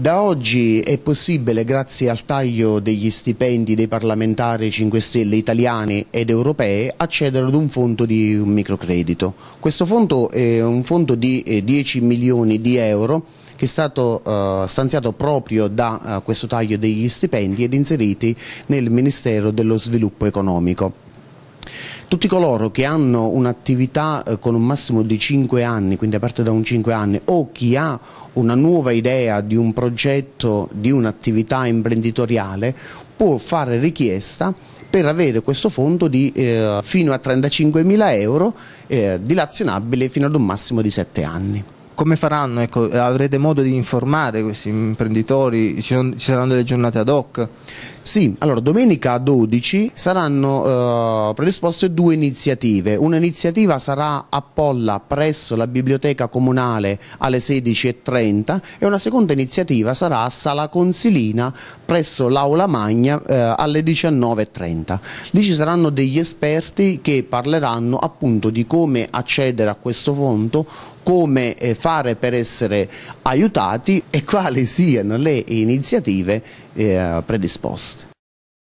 Da oggi è possibile, grazie al taglio degli stipendi dei parlamentari 5 Stelle italiani ed europei, accedere ad un fondo di un microcredito. Questo fondo è un fondo di 10 eh, milioni di euro che è stato eh, stanziato proprio da eh, questo taglio degli stipendi ed inseriti nel Ministero dello Sviluppo Economico tutti coloro che hanno un'attività eh, con un massimo di 5 anni, quindi a parte da un 5 anni, o chi ha una nuova idea di un progetto, di un'attività imprenditoriale, può fare richiesta per avere questo fondo di, eh, fino a 35.000 euro eh, dilazionabile fino ad un massimo di 7 anni come faranno? Ecco, avrete modo di informare questi imprenditori? Ci, sono, ci, saranno delle giornate ad hoc? Sì, allora domenica 12 saranno eh, predisposte due iniziative. Un'iniziativa sarà a Polla presso la biblioteca comunale alle 16.30 e una seconda iniziativa sarà a Sala Consilina presso l'Aula Magna eh, alle 19.30. Lì ci saranno degli esperti che parleranno appunto di come accedere a questo fondo come eh, fare per essere aiutati e quali siano le iniziative eh, predisposte.